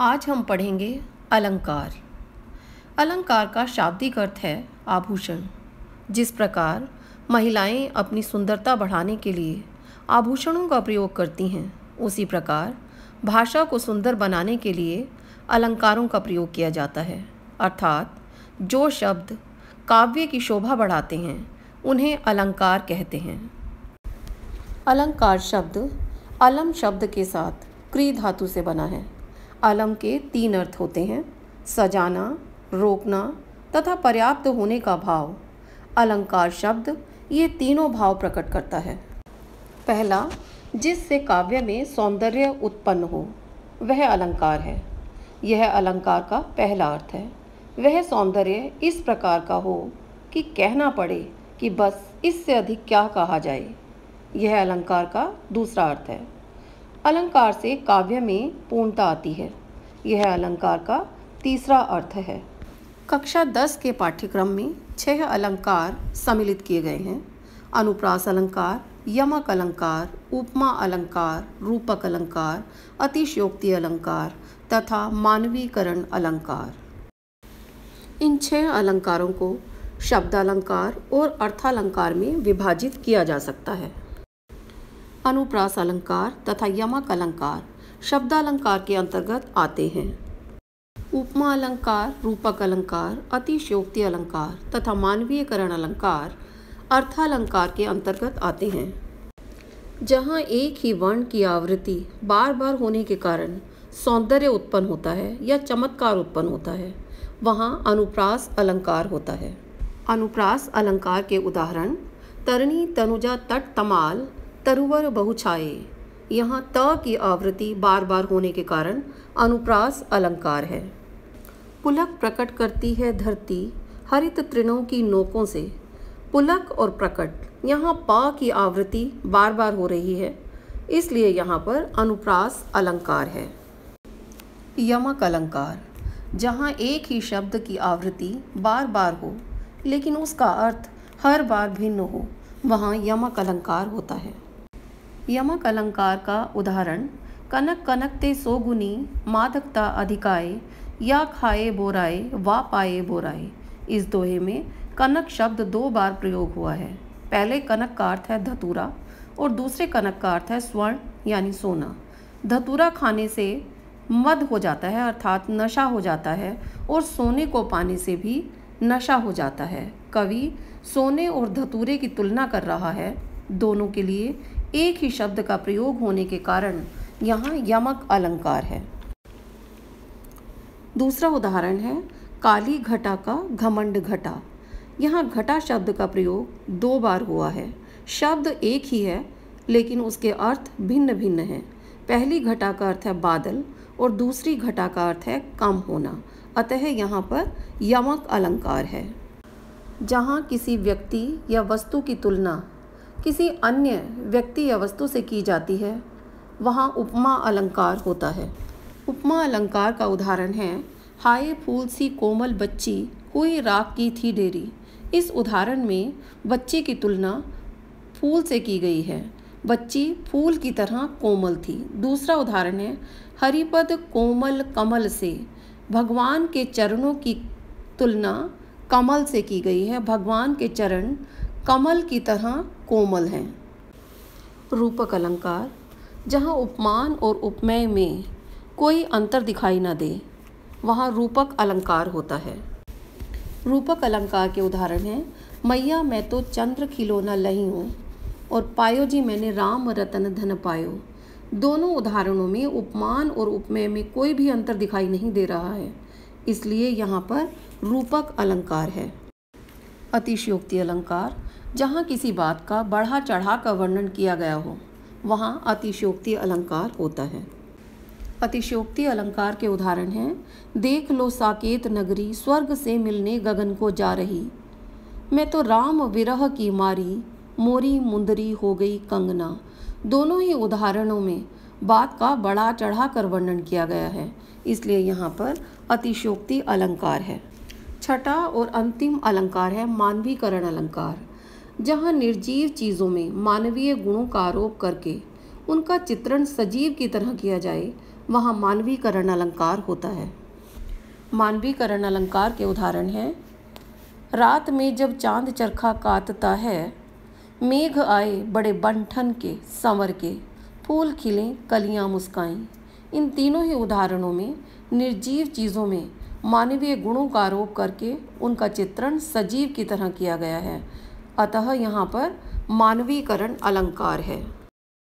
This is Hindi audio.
आज हम पढ़ेंगे अलंकार अलंकार का शाब्दिक अर्थ है आभूषण जिस प्रकार महिलाएं अपनी सुंदरता बढ़ाने के लिए आभूषणों का प्रयोग करती हैं उसी प्रकार भाषा को सुंदर बनाने के लिए अलंकारों का प्रयोग किया जाता है अर्थात जो शब्द काव्य की शोभा बढ़ाते हैं उन्हें अलंकार कहते हैं अलंकार शब्द अलम शब्द के साथ क्री धातु से बना है अलम के तीन अर्थ होते हैं सजाना रोकना तथा पर्याप्त होने का भाव अलंकार शब्द ये तीनों भाव प्रकट करता है पहला जिससे काव्य में सौंदर्य उत्पन्न हो वह अलंकार है यह अलंकार का पहला अर्थ है वह सौंदर्य इस प्रकार का हो कि कहना पड़े कि बस इससे अधिक क्या कहा जाए यह अलंकार का दूसरा अर्थ है अलंकार से काव्य में पूर्णता आती है यह अलंकार का तीसरा अर्थ है कक्षा दस के पाठ्यक्रम में छह अलंकार सम्मिलित किए गए हैं अनुप्रास अलंकार यमक अलंकार उपमा अलंकार रूपक अलंकार अतिशयोक्ति अलंकार तथा मानवीकरण अलंकार इन छह अलंकारों को शब्द अलंकार और अर्थालंकार में विभाजित किया जा सकता है अनुप्रास अलंकार तथा यमक अलंकार शब्दालंकार के अंतर्गत आते हैं उपमा अलंकार रूपक अलंकार अतिशयोक्ति अलंकार तथा मानवीयकरण अलंकार अर्थालंकार के अंतर्गत आते हैं जहाँ एक ही वर्ण की आवृत्ति बार बार होने के कारण सौंदर्य उत्पन्न होता है या चमत्कार उत्पन्न होता है वहाँ अनुप्रास अलंकार होता है अनुप्रास अलंकार के उदाहरण तरणी तनुजा तट तमाल तरुवर बहुछाए यहाँ त की आवृत्ति बार बार होने के कारण अनुप्रास अलंकार है पुलक प्रकट करती है धरती हरित तृणों की नोकों से पुलक और प्रकट यहाँ पा की आवृत्ति बार बार हो रही है इसलिए यहाँ पर अनुप्रास अलंकार है यमक अलंकार जहाँ एक ही शब्द की आवृत्ति बार बार हो लेकिन उसका अर्थ हर बार भिन्न हो वहाँ यमक अलंकार होता है यमक अलंकार का उदाहरण कनक कनकते सोगुनी मादकता अधिकाए या खाए बोराए वा पाए बोराए इस दोहे में कनक शब्द दो बार प्रयोग हुआ है पहले कनक का अर्थ है धतूरा और दूसरे कनक का अर्थ है स्वर्ण यानी सोना धतूरा खाने से मद हो जाता है अर्थात नशा हो जाता है और सोने को पाने से भी नशा हो जाता है कवि सोने और धतूरे की तुलना कर रहा है दोनों के लिए एक ही शब्द का प्रयोग होने के कारण यहाँ यमक अलंकार है दूसरा उदाहरण है काली घटा का घमंड घटा यहाँ घटा शब्द का प्रयोग दो बार हुआ है शब्द एक ही है लेकिन उसके अर्थ भिन्न भिन्न हैं पहली घटा का अर्थ है बादल और दूसरी घटा का अर्थ है कम होना अतः यहाँ पर यमक अलंकार है जहाँ किसी व्यक्ति या वस्तु की तुलना किसी अन्य व्यक्ति या वस्तु से की जाती है वहाँ उपमा अलंकार होता है उपमा अलंकार का उदाहरण है हाय फूल सी कोमल बच्ची हुई राग की थी डेरी इस उदाहरण में बच्ची की तुलना फूल से की गई है बच्ची फूल की तरह कोमल थी दूसरा उदाहरण है हरिपद कोमल कमल से भगवान के चरणों की तुलना कमल से की गई है भगवान के चरण कमल की तरह कोमल हैं रूपक अलंकार जहाँ उपमान और उपमेय में कोई अंतर दिखाई ना दे वहाँ रूपक अलंकार होता है रूपक अलंकार के उदाहरण हैं मैया मैं तो चंद्र खिलौना लही हूँ और पायो जी मैंने राम रतन धन पायो दोनों उदाहरणों में उपमान और उपमेय में कोई भी अंतर दिखाई नहीं दे रहा है इसलिए यहाँ पर रूपक अलंकार है अतिशयोक्ति अलंकार जहाँ किसी बात का बढ़ा चढ़ा का वर्णन किया गया हो वहाँ अतिशोक्ति अलंकार होता है अतिशोक्ति अलंकार के उदाहरण हैं देख लो साकेत नगरी स्वर्ग से मिलने गगन को जा रही मैं तो राम विरह की मारी मोरी मुंदरी हो गई कंगना दोनों ही उदाहरणों में बात का बड़ा चढ़ा कर वर्णन किया गया है इसलिए यहाँ पर अतिशोक्ति अलंकार है छठा और अंतिम अलंकार है मानवीकरण अलंकार जहाँ निर्जीव चीज़ों में मानवीय गुणों का आरोप करके उनका चित्रण सजीव की तरह किया जाए वहाँ मानवीकरण अलंकार होता है मानवीकरण अलंकार के उदाहरण हैं रात में जब चांद चरखा काटता है मेघ आए बड़े बंठन के संवर के फूल खिलें कलियां मुस्काएं इन तीनों ही उदाहरणों में निर्जीव चीज़ों में मानवीय गुणों का आरोप करके उनका चित्रण सजीव की तरह किया गया है अतः यहाँ पर मानवीकरण अलंकार है